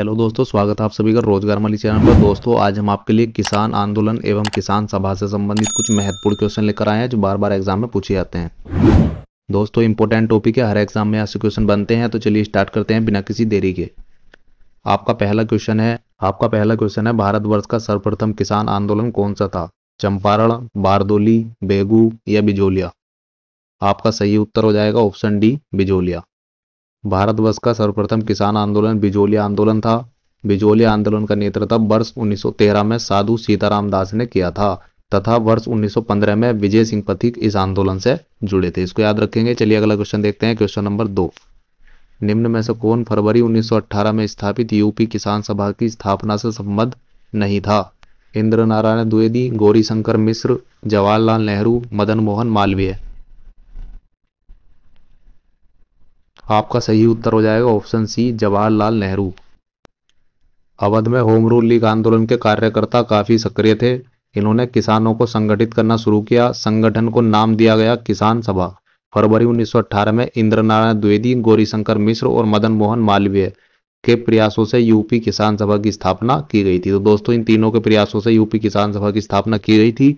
hello दोस्तों स्वागत है आप सभी का रोजगार माली चैनल पर दोस्तों आज हम आपके लिए किसान आंदोलन एवं किसान सभा से संबंधित कुछ महत्वपूर्ण क्वेश्चन लेकर आए हैं जो बार बार एग्जाम में पूछे जाते हैं दोस्तों इंपॉर्टेंट टॉपिक है हर एग्जाम में ऐसे क्वेश्चन बनते हैं तो चलिए स्टार्ट करते हैं बिना किसी देरी के आपका पहला क्वेश्चन है आपका पहला क्वेश्चन है भारतवर्ष का सर्वप्रथम किसान आंदोलन कौन सा था चंपारण बारदोली बेगू या बिजोलिया आपका सही उत्तर हो जाएगा ऑप्शन डी बिजोलिया भारतवर्ष का सर्वप्रथम किसान आंदोलन बिजोलिया आंदोलन था बिजोलिया आंदोलन का नेतृत्व वर्ष 1913 में साधु सीताराम दास ने किया था तथा वर्ष 1915 में विजय सिंह पथिक इस आंदोलन से जुड़े थे इसको याद रखेंगे चलिए अगला क्वेश्चन देखते हैं क्वेश्चन नंबर दो निम्न में से कौन फरवरी 1918 में स्थापित यूपी किसान सभा की स्थापना से संबद्ध नहीं था इंद्र नारायण द्विवेदी गौरी शंकर मिश्र जवाहरलाल नेहरू मदन मोहन मालवीय आपका सही उत्तर हो जाएगा ऑप्शन सी जवाहरलाल नेहरू अवध में होम रूल लीग आंदोलन के कार्यकर्ता काफ़ी सक्रिय थे इन्होंने किसानों को संगठित करना शुरू किया संगठन को नाम दिया गया किसान सभा फरवरी 1918 में इंद्र नारायण द्विवेदी गौरीशंकर मिश्र और मदन मोहन मालवीय के प्रयासों से यूपी किसान सभा की स्थापना की गई थी तो दोस्तों इन तीनों के प्रयासों से यूपी किसान सभा की स्थापना की गई थी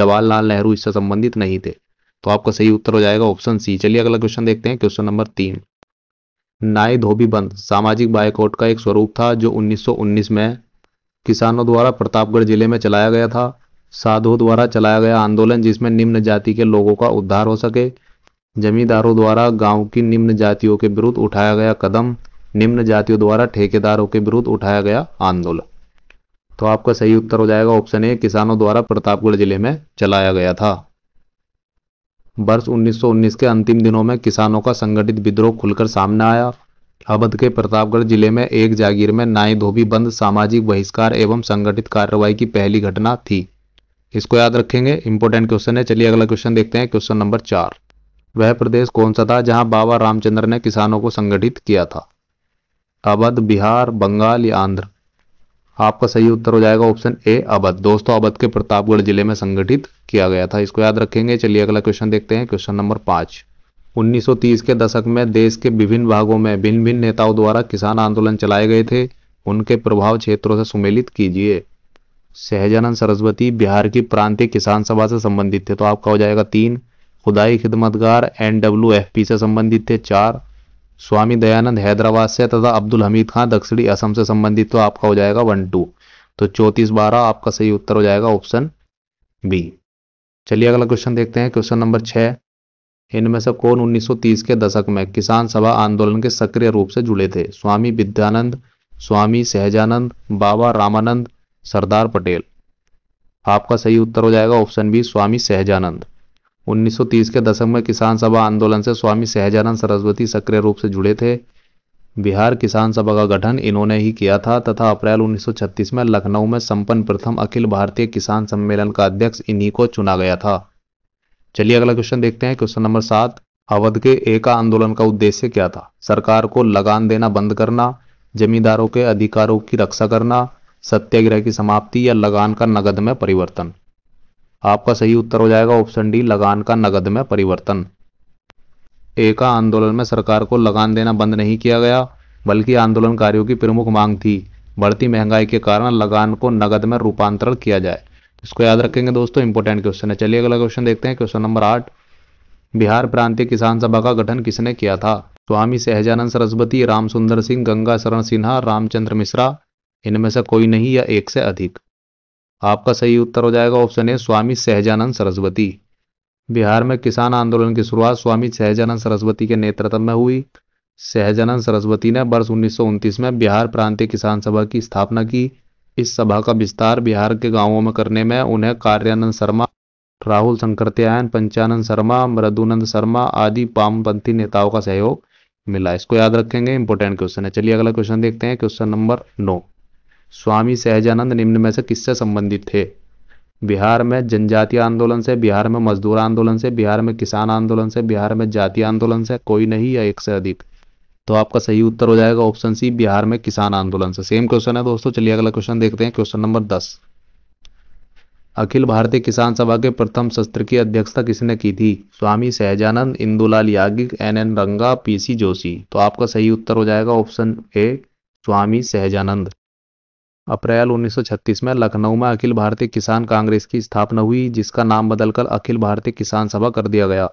जवाहरलाल नेहरू इससे संबंधित नहीं थे तो आपका सही उत्तर हो जाएगा ऑप्शन सी चलिए अगला क्वेश्चन देखते हैं क्वेश्चन नंबर तीन नाई धोबी बंद सामाजिक बायकॉट का एक स्वरूप था जो 1919 में किसानों द्वारा प्रतापगढ़ जिले में चलाया गया था साधुओं द्वारा चलाया गया आंदोलन जिसमें निम्न जाति के लोगों का उद्धार हो सके जमींदारों द्वारा गांव की निम्न जातियों के विरुद्ध उठाया गया कदम निम्न जातियों द्वारा ठेकेदारों के विरुद्ध उठाया गया आंदोलन तो आपका सही उत्तर हो जाएगा ऑप्शन ए किसानों द्वारा प्रतापगढ़ जिले में चलाया गया था वर्ष 1919 के अंतिम दिनों में किसानों का संगठित विद्रोह खुलकर सामने आया अवध के प्रतापगढ़ जिले में एक जागीर में नाई धोबी बंद सामाजिक बहिष्कार एवं संगठित कार्रवाई की पहली घटना थी इसको याद रखेंगे इंपॉर्टेंट क्वेश्चन है चलिए अगला क्वेश्चन देखते हैं क्वेश्चन नंबर चार वह प्रदेश कौन सा था जहां बाबा रामचंद्र ने किसानों को संगठित किया था अवध बिहार बंगाल या आंध्र आपका सही उत्तर हो जाएगा ऑप्शन ए अवध दोस्तों अवध के प्रतापगढ़ जिले में संगठित किया गया था इसको याद रखेंगे चलिए अगला क्वेश्चन देखते हैं क्वेश्चन नंबर पांच 1930 के दशक में देश के विभिन्न भागों में भिन्न भिन्न नेताओं द्वारा किसान आंदोलन चलाए गए थे उनके प्रभाव क्षेत्रों से सुमेलित कीजिए सहजानंद सरस्वती बिहार की प्रांतीय किसान सभा से संबंधित थे तो आपका हो जाएगा तीन खुदाई खिदमतगार एनडब्ल्यू एफ पी से संबंधित थे चार स्वामी दयानंद हैदराबाद से तथा अब्दुल हमीद खान दक्षिणी असम से संबंधित तो आपका हो जाएगा वन टू तो चौंतीस बारह आपका सही उत्तर हो जाएगा ऑप्शन बी चलिए अगला क्वेश्चन देखते हैं क्वेश्चन नंबर छः इनमें से कौन 1930 के दशक में किसान सभा आंदोलन के सक्रिय रूप से जुड़े थे स्वामी विद्यानंद स्वामी सहजानंद बाबा रामानंद सरदार पटेल आपका सही उत्तर हो जाएगा ऑप्शन बी स्वामी सहजानंद 1930 के दशक में किसान सभा आंदोलन से स्वामी सहजानंद सरस्वती सक्रिय रूप से जुड़े थे बिहार किसान सभा का गठन इन्होंने ही किया था तथा अप्रैल 1936 में लखनऊ में संपन्न प्रथम अखिल भारतीय किसान सम्मेलन का अध्यक्ष इन्हीं को चुना गया था चलिए अगला क्वेश्चन देखते हैं क्वेश्चन नंबर सात अवध के एका आंदोलन का उद्देश्य क्या था सरकार को लगान देना बंद करना जमींदारों के अधिकारों की रक्षा करना सत्याग्रह की समाप्ति या लगान का नगद में परिवर्तन आपका सही उत्तर हो जाएगा ऑप्शन डी लगान का नगद में परिवर्तन एका आंदोलन में सरकार को लगान देना बंद नहीं किया गया बल्कि आंदोलनकारियों की प्रमुख मांग थी बढ़ती महंगाई के कारण लगान को नगद में रूपांतरण किया जाए इसको याद रखेंगे दोस्तों इंपॉर्टेंट क्वेश्चन है चलिए अगला क्वेश्चन देखते हैं क्वेश्चन नंबर आठ बिहार प्रांतीय किसान सभा का गठन किसने किया था स्वामी सहजानंद सरस्वती राम सुंदर सिंह गंगा शरण सिन्हा रामचंद्र मिश्रा इनमें से कोई नहीं या एक से अधिक आपका सही उत्तर हो जाएगा ऑप्शन ए स्वामी सहजानंद सरस्वती बिहार में किसान आंदोलन की शुरुआत स्वामी सहजानंद सरस्वती के नेतृत्व में हुई सहजानंद सरस्वती ने वर्ष उन्नीस में बिहार प्रांतीय किसान सभा की स्थापना की इस सभा का विस्तार बिहार के गांवों में करने में उन्हें कार्यानंद शर्मा राहुल शंकरत्यायन पंचानंद शर्मा मृदुनंद शर्मा आदि वामपंथी नेताओं का सहयोग मिला इसको याद रखेंगे इंपोर्टेंट क्वेश्चन है चलिए अगला क्वेश्चन देखते हैं क्वेश्चन नंबर नौ स्वामी सहजानंद निम्न में से किससे संबंधित थे बिहार में जनजातीय आंदोलन से बिहार में मजदूर आंदोलन से बिहार में किसान आंदोलन से बिहार में जातीय आंदोलन से कोई नहीं या एक से अधिक तो आपका सही उत्तर हो जाएगा ऑप्शन सी बिहार में किसान आंदोलन से सेम क्वेश्चन है दोस्तों चलिए अगला क्वेश्चन देखते हैं क्वेश्चन नंबर दस अखिल भारतीय किसान सभा के प्रथम सत्र की अध्यक्षता किसने की थी स्वामी सहजानंद इंदुलाल यागिक N N Ranga PC Joshi तो आपका सही उत्तर हो जाएगा ऑप्शन ए स्वामी सहजानंद अप्रैल 1936 में लखनऊ में अखिल भारतीय किसान कांग्रेस की स्थापना हुई जिसका नाम बदलकर अखिल भारतीय किसान सभा कर दिया गया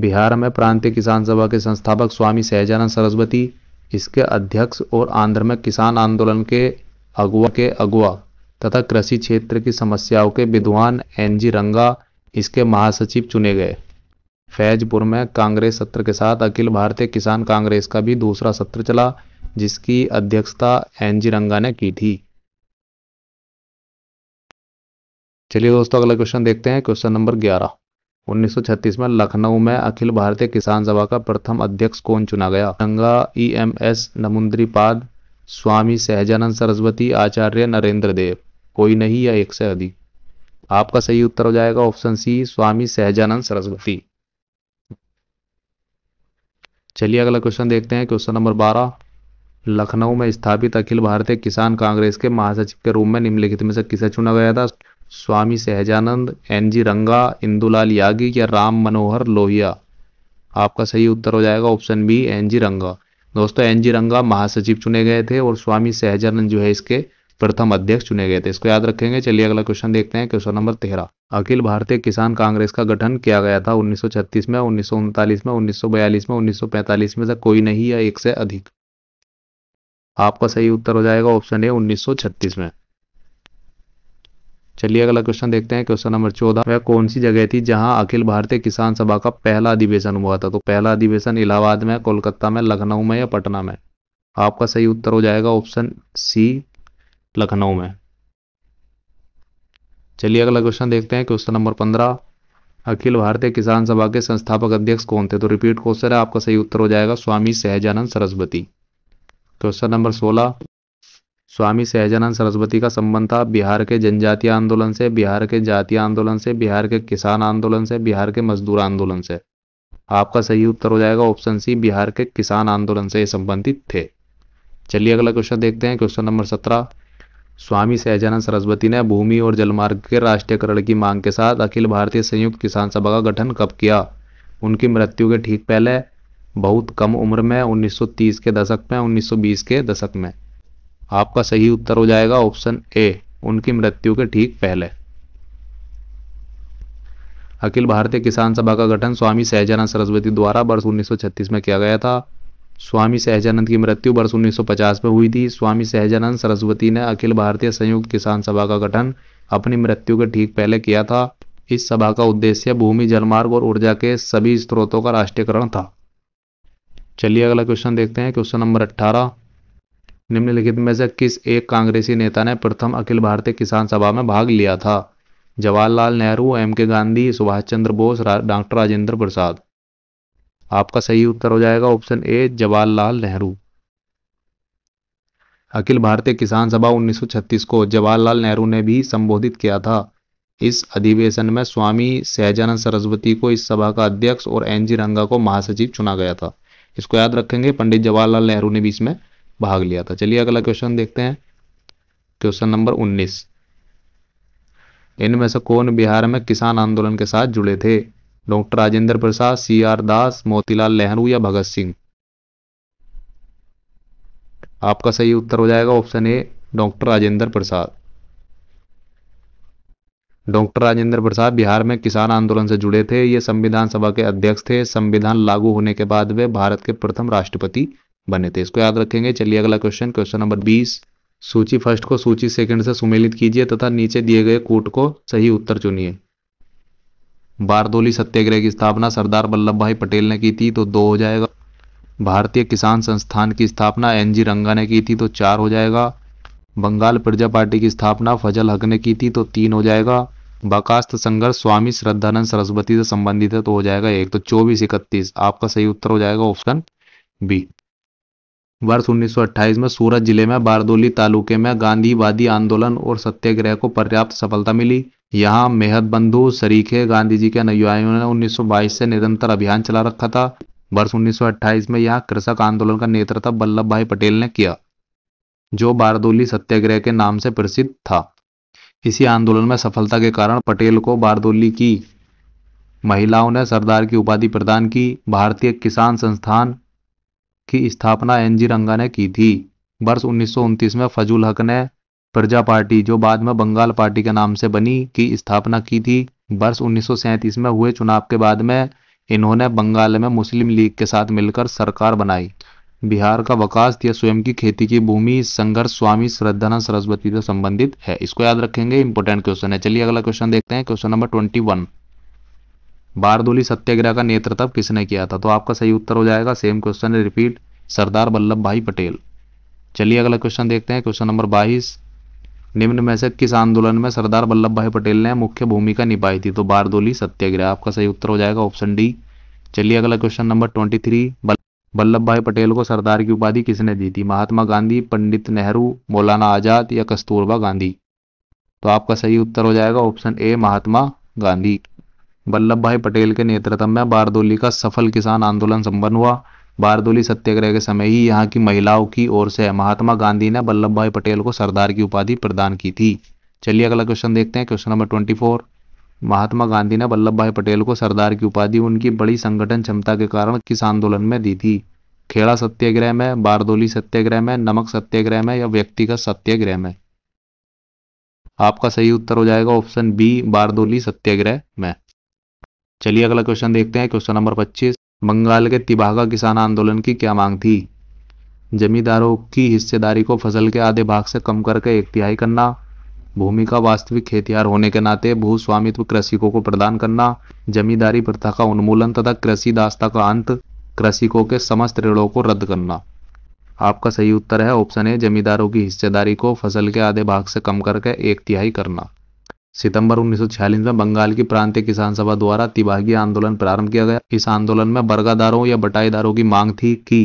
बिहार में प्रांतीय किसान सभा के संस्थापक स्वामी सहजानंद सरस्वती इसके अध्यक्ष और आंध्र में किसान आंदोलन के अगुआ के अगुआ तथा कृषि क्षेत्र की समस्याओं के विद्वान एन जी रंगा इसके महासचिव चुने गए फैजपुर में कांग्रेस सत्र के साथ अखिल भारतीय किसान कांग्रेस का भी दूसरा सत्र चला जिसकी अध्यक्षता एन जी रंगा ने की थी चलिए दोस्तों अगला क्वेश्चन देखते हैं क्वेश्चन नंबर 11 1936 में लखनऊ में अखिल भारतीय किसान सभा का प्रथम अध्यक्ष कौन चुना गया Ganga E e M S Namboodiripad Swami Sahajanand Saraswati Acharya Narendra Dev कोई नहीं या एक से अधिक आपका सही उत्तर हो जाएगा ऑप्शन सी स्वामी सहजानंद सरस्वती चलिए अगला क्वेश्चन देखते हैं क्वेश्चन नंबर बारह लखनऊ में स्थापित अखिल भारतीय किसान कांग्रेस के महासचिव के रूप में निम्नलिखित में से किसे चुना गया था स्वामी सहजानंद एन जी रंगा इंदुलाल यागी या राम मनोहर लोहिया आपका सही उत्तर हो जाएगा ऑप्शन बी एन जी रंगा दोस्तों एन जी रंगा महासचिव चुने गए थे और स्वामी सहजानंद जो है इसके प्रथम अध्यक्ष चुने गए थे इसको याद रखेंगे चलिए अगला क्वेश्चन देखते हैं क्वेश्चन नंबर तेरह अखिल भारतीय किसान कांग्रेस का गठन किया गया था उन्नीस में उन्नीस में उन्नीस में उन्नीस में से कोई नहीं या एक से अधिक आपका सही उत्तर हो जाएगा ऑप्शन ए 1936 में चलिए अगला क्वेश्चन देखते हैं क्वेश्चन नंबर चौदह वह कौन सी जगह थी जहां अखिल भारतीय किसान सभा का पहला अधिवेशन हुआ था तो पहला अधिवेशन इलाहाबाद में कोलकाता में लखनऊ में या पटना में आपका सही उत्तर हो जाएगा ऑप्शन सी लखनऊ में चलिए अगला क्वेश्चन देखते हैं क्वेश्चन नंबर पंद्रह अखिल भारतीय किसान सभा के संस्थापक अध्यक्ष कौन थे तो रिपीट क्वेश्चन है आपका सही उत्तर हो जाएगा स्वामी सहजानंद सरस्वती क्वेश्चन नंबर सोलह स्वामी सहजानंद सरस्वती का संबंध था बिहार के जनजातीय आंदोलन से बिहार के जातीय आंदोलन से बिहार के किसान आंदोलन से बिहार के मजदूर आंदोलन से आपका सही उत्तर हो जाएगा ऑप्शन सी बिहार के किसान आंदोलन से संबंधित थे चलिए अगला क्वेश्चन देखते हैं क्वेश्चन नंबर सत्रह स्वामी सहजानंद सरस्वती ने भूमि और जलमार्ग के राष्ट्रीयकरण की मांग के साथ अखिल भारतीय संयुक्त किसान सभा का गठन कब किया उनकी मृत्यु के ठीक पहले बहुत कम उम्र में 1930 के दशक में 1920 के दशक में आपका सही उत्तर हो जाएगा ऑप्शन ए उनकी मृत्यु के ठीक पहले अखिल भारतीय किसान सभा का गठन स्वामी सहजानंद सरस्वती द्वारा वर्ष 1936 में किया गया था स्वामी सहजानंद की मृत्यु वर्ष 1950 में हुई थी स्वामी सहजानंद सरस्वती ने अखिल भारतीय संयुक्त किसान सभा का गठन अपनी मृत्यु के ठीक पहले किया था इस सभा का उद्देश्य भूमि जलमार्ग और ऊर्जा के सभी स्रोतों का राष्ट्रीयकरण था चलिए अगला क्वेश्चन देखते हैं क्वेश्चन नंबर अट्ठारह निम्नलिखित में से किस एक कांग्रेसी नेता ने प्रथम अखिल भारतीय किसान सभा में भाग लिया था Jawaharlal Nehru M K Gandhi Subhash Chandra Bose doctor Rajendra Prasad आपका सही उत्तर हो जाएगा ऑप्शन ए जवाहरलाल नेहरू अखिल भारतीय किसान सभा 1936 को जवाहरलाल नेहरू ने भी संबोधित किया था इस अधिवेशन में स्वामी सहजानंद सरस्वती को इस सभा का अध्यक्ष और एन जी रंगा को महासचिव चुना गया था इसको याद रखेंगे पंडित जवाहरलाल नेहरू ने भी इसमें भाग लिया था चलिए अगला क्वेश्चन देखते हैं क्वेश्चन नंबर उन्नीस इनमें से कौन बिहार में किसान आंदोलन के साथ जुड़े थे doctor Rajendra Prasad C R Das Motilal Nehru या भगत सिंह आपका सही उत्तर हो जाएगा option A doctor Rajendra Prasad doctor Rajendra Prasad Bihar में किसान आंदोलन से जुड़े थे ये संविधान सभा के अध्यक्ष थे संविधान लागू होने के बाद वे भारत के प्रथम राष्ट्रपति बने थे इसको याद रखेंगे चलिए अगला क्वेश्चन क्वेश्चन नंबर बीस सूची फर्स्ट को सूची सेकंड से सुमेलित कीजिए तथा नीचे दिए गए कोट को सही उत्तर चुनिए बारदोली सत्याग्रह की स्थापना सरदार वल्लभ भाई पटेल ने की थी तो दो हो जाएगा भारतीय किसान संस्थान की स्थापना एन जी रंगा ने की थी तो चार हो जाएगा बंगाल प्रजा पार्टी की स्थापना फजल हक ने की थी तो तीन हो जाएगा बकास्त संघर्ष स्वामी श्रद्धानंद सरस्वती से संबंधित है तो हो जाएगा एक तो चौबीस इकतीस आपका सही उत्तर हो जाएगा ऑप्शन बी वर्ष 1928 में सूरत जिले में बारदोली तालुके में गांधीवादी आंदोलन और सत्याग्रह को पर्याप्त सफलता मिली यहाँ मेहद बंधु सरीखे गांधी जी के अनुयायियों ने 1922 से निरंतर अभियान चला रखा था वर्ष 1928 में यहाँ कृषक आंदोलन का नेतृत्व वल्लभ भाई पटेल ने किया जो बारदोली सत्याग्रह के नाम से प्रसिद्ध था इसी आंदोलन में सफलता के कारण पटेल को बारदोली की महिलाओं ने सरदार की उपाधि प्रदान की भारतीय किसान संस्थान की स्थापना एन जी रंगा ने की थी वर्ष उन्नीस में फजूल हक ने प्रजा पार्टी जो बाद में बंगाल पार्टी के नाम से बनी की स्थापना की थी वर्ष उन्नीस में हुए चुनाव के बाद में इन्होंने बंगाल में मुस्लिम लीग के साथ मिलकर सरकार बनाई बिहार का वकास या स्वयं की खेती की भूमि संघर्ष स्वामी श्रद्धानंद सरस्वती से संबंधित है इसको याद रखेंगे इंपोर्टेंट क्वेश्चन है चलिए अगला क्वेश्चन देखते हैं question number twenty one Bardoli Satyagraha का नेतृत्व किसने किया था तो आपका सही उत्तर हो जाएगा सेम क्वेश्चन है रिपीट सरदार वल्लभ भाई पटेल चलिए अगला क्वेश्चन देखते हैं क्वेश्चन नंबर बाईस निम्न में से किस आंदोलन में सरदार वल्लभ भाई पटेल ने मुख्य भूमिका निभाई थी तो बारदोली सत्याग्रह आपका सही उत्तर हो जाएगा ऑप्शन डी चलिए अगला question number twenty three Vallabh Bhai Patel को सरदार की उपाधि किसने दी थी महात्मा गांधी पंडित नेहरू मौलाना आज़ाद या कस्तूरबा गांधी तो आपका सही उत्तर हो जाएगा ऑप्शन ए महात्मा गांधी वल्लभ भाई पटेल के नेतृत्व में बारदोली का सफल किसान आंदोलन संपन्न हुआ बारदोली सत्याग्रह के समय ही यहाँ की महिलाओं की ओर से महात्मा गांधी ने वल्लभ भाई पटेल को सरदार की उपाधि प्रदान की थी चलिए अगला क्वेश्चन देखते हैं question number twenty four Mahatma Gandhi ने वल्लभ भाई पटेल को सरदार की उपाधि उनकी बड़ी संगठन क्षमता के कारण किस आंदोलन में दी थी खेड़ा सत्याग्रह में बारदोली सत्याग्रह में नमक सत्याग्रह में या व्यक्तिगत सत्याग्रह में आपका सही उत्तर हो जाएगा ऑप्शन बी बारदोली सत्याग्रह में चलिए अगला क्वेश्चन देखते हैं क्वेश्चन नंबर 25 बंगाल के तिबागा किसान आंदोलन की क्या मांग थी जमींदारों की हिस्सेदारी को फसल के आधे भाग से कम करके एक तिहाई करना भूमि का वास्तविक खेतिहार होने के नाते भूस्वामित्व कृषिकों को प्रदान करना जमींदारी प्रथा का उन्मूलन तथा कृषि दास्ता का अंत कृषिकों के समस्त ऋणों को रद्द करना आपका सही उत्तर है ऑप्शन ए जमींदारों की हिस्सेदारी को फसल के आधे भाग से कम करके एक तिहाई करना सितंबर उन्नीस में बंगाल की प्रांतीय किसान सभा द्वारा तिभागी आंदोलन प्रारंभ किया गया इस आंदोलन में बरगादारों या बटाईदारों की मांग थी कि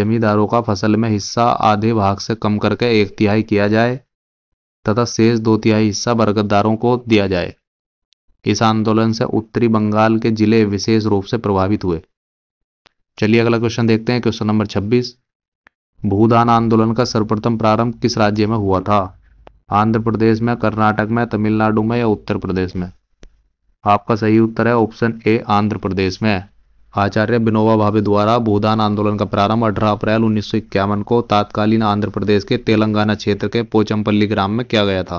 जमींदारों का फसल में हिस्सा आधे भाग से कम करके एक तिहाई किया जाए तथा शेष दो तिहाई हिस्सा बरगददारों को दिया जाए इस आंदोलन से उत्तरी बंगाल के जिले विशेष रूप से प्रभावित हुए चलिए अगला क्वेश्चन देखते हैं क्वेश्चन नंबर 26 भूदान आंदोलन का सर्वप्रथम प्रारंभ किस राज्य में हुआ था आंध्र प्रदेश में कर्नाटक में तमिलनाडु में या उत्तर प्रदेश में आपका सही उत्तर है ऑप्शन ए आंध्र प्रदेश में आचार्य विनोबा भावे द्वारा भूदान आंदोलन का प्रारंभ अठारह अप्रैल उन्नीस को तात्कालीन आंध्र प्रदेश के तेलंगाना क्षेत्र के पोचमपल्ली ग्राम में किया गया था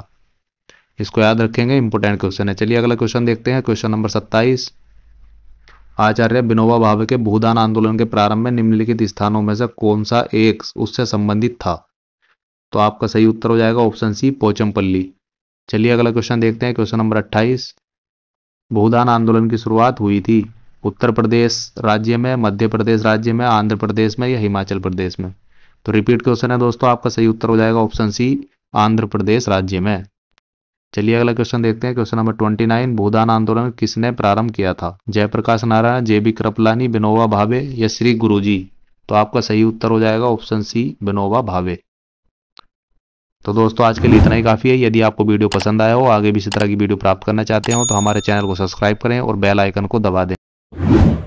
इसको याद रखेंगे इंपोर्टेंट क्वेश्चन है चलिए अगला क्वेश्चन देखते हैं क्वेश्चन नंबर सत्ताईस आचार्य विनोबा भावे के भूदान आंदोलन के प्रारंभ में निम्नलिखित स्थानों में से कौन सा एक उससे संबंधित था तो आपका सही उत्तर हो जाएगा ऑप्शन सी पोचमपल्ली चलिए अगला क्वेश्चन देखते हैं क्वेश्चन नंबर अट्ठाईस भूदान आंदोलन की शुरुआत हुई थी उत्तर प्रदेश राज्य में मध्य प्रदेश राज्य में आंध्र प्रदेश में या हिमाचल प्रदेश में तो रिपीट क्वेश्चन है दोस्तों आपका सही उत्तर हो जाएगा ऑप्शन सी आंध्र प्रदेश राज्य में चलिए अगला क्वेश्चन देखते हैं question number twenty nine Bhoodan आंदोलन किसने प्रारंभ किया था जयप्रकाश नारायण जे बी कृपलानी बिनोवा भावे या श्री गुरुजी तो आपका सही उत्तर हो जाएगा ऑप्शन सी बिनोवा भावे तो दोस्तों आज के लिए इतना ही काफ़ी है यदि आपको वीडियो पसंद आया हो आगे भी इसी तरह की वीडियो प्राप्त करना चाहते हो तो हमारे चैनल को सब्सक्राइब करें और बेल आइकन को दबा दें you